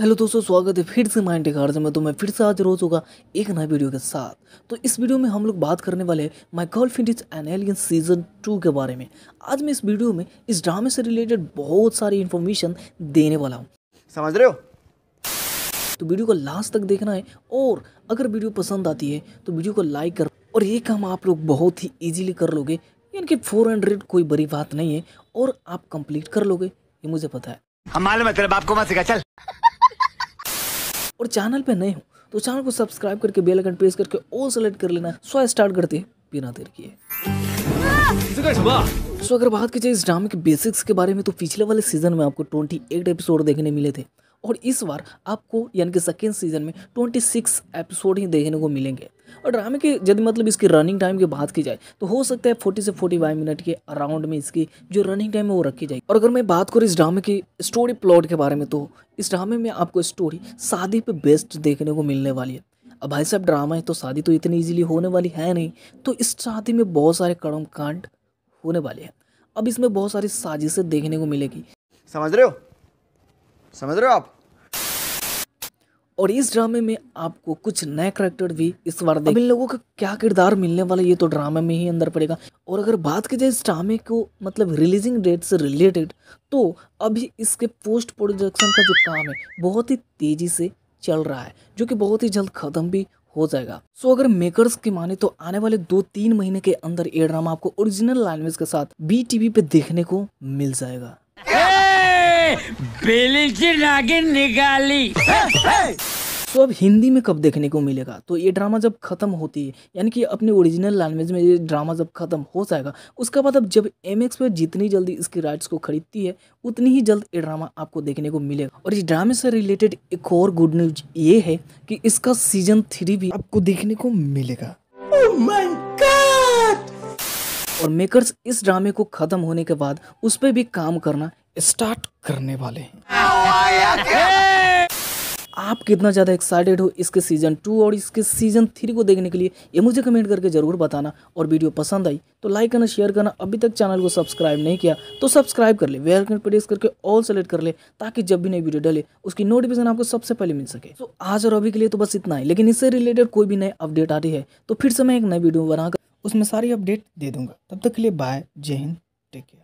hello दोस्तों स्वागत है फिर से माइंड कार से मैं तो मैं फिर से आज रोज होगा एक नए वीडियो के साथ तो इस वीडियो में हम लोग बात करने वाले हैं my girlfriend is an alien season two के बारे में आज मैं इस वीडियो में इस ड्रामे से रिलेटेड बहुत सारी इन्फॉर्मेशन देने वाला हूँ समझ रहे हो तो वीडियो को लास्ट तक देखना है और अगर वीडियो पसंद आती है तो वीडियो को लाइक कर और ये काम आप लोग बहुत ही ईजिली कर लोगे यानी कि फोर कोई बड़ी बात नहीं है और आप कंप्लीट कर लोगे ये मुझे पता है हम मालूम है तेरे बाप को मत सिखा चल और चैनल पर नए हो तो चैनल को सब्सक्राइब करके बेल आइकन प्रेस करके ऑल सेलेक्ट कर लेना सो स्टार्ट करते हैं बिना देर किए सो अगर बात की जाए इस ड्रामे के बेसिक्स के बारे में तो पिछले वाले सीजन में आपको 28 एपिसोड देखने मिले थे और इस बार आपको यानी कि सेकेंड सीजन में 26 एपिसोड ही देखने को मिलेंगे और ड्रामे की यदि मतलब इसकी रनिंग टाइम की बात की जाए तो हो सकता है 40 से 45 मिनट के अराउंड में इसकी जो रनिंग टाइम है वो रखी जाएगी और अगर मैं बात करूँ इस ड्रामे की स्टोरी प्लॉट के बारे में तो इस ड्रामे में आपको स्टोरी शादी पर बेस्ट देखने को मिलने वाली है अब भाई साहब ड्रामा है तो शादी तो इतनी ईजिली होने वाली है नहीं तो इस शादी में बहुत सारे कड़म कांड होने वाले हैं अब इसमें बहुत सारी साजिशें देखने को मिलेगी समझ रहे हो समझ रहे हो आप और इस ड्रामे में आपको कुछ नए करेक्टर भी इस बार देख इन लोगों का क्या किरदार मिलने वाला ये तो ड्रामे में ही अंदर पड़ेगा और अगर बात की जाए इस ड्रामे को मतलब रिलीजिंग डेट से रिलेटेड तो अभी इसके पोस्ट प्रोडक्शन का जो काम है बहुत ही तेजी से चल रहा है जो कि बहुत ही जल्द खत्म भी हो जाएगा सो so, अगर मेकर्स की माने तो आने वाले दो तीन महीने के अंदर ये ड्रामा आपको ओरिजिनल लैंग्वेज के साथ बी टीवी पे देखने को मिल जाएगा बेली की नागिन निकाली तो अब हिंदी में कब देखने को मिलेगा तो ये ड्रामा जब ख़त्म होती है यानी कि अपने ओरिजिनल लैंग्वेज में ये ड्रामा जब ख़त्म हो जाएगा उसके बाद अब जब एम एक्स पर जितनी जल्दी इसके राइट्स को खरीदती है उतनी ही जल्द ये ड्रामा आपको देखने को मिलेगा और इस ड्रामे से रिलेटेड एक और गुड न्यूज ये है कि इसका सीजन थ्री भी आपको देखने को मिलेगा oh और मेकर्स इस ड्रामे को ख़त्म होने के बाद उस पर भी काम करना स्टार्ट करने वाले हैं आप कितना ज़्यादा एक्साइटेड हो इसके सीज़न टू और इसके सीज़न थ्री को देखने के लिए ये मुझे कमेंट करके ज़रूर बताना और वीडियो पसंद आई तो लाइक करना शेयर करना अभी तक चैनल को सब्सक्राइब नहीं किया तो सब्सक्राइब कर ले वेल प्रेस करके ऑल सेलेक्ट कर ले ताकि जब भी नई वीडियो डले उसकी नोटिफिकेशन आपको सबसे पहले मिल सके तो आज और अभी के लिए तो बस इतना ही लेकिन इससे रिलेटेड कोई भी नई अपडेट आ रही है तो फिर से मैं एक नई वीडियो बनाकर उसमें सारी अपडेट दे दूंगा तब तक के लिए बाय जय हिंद टेक केयर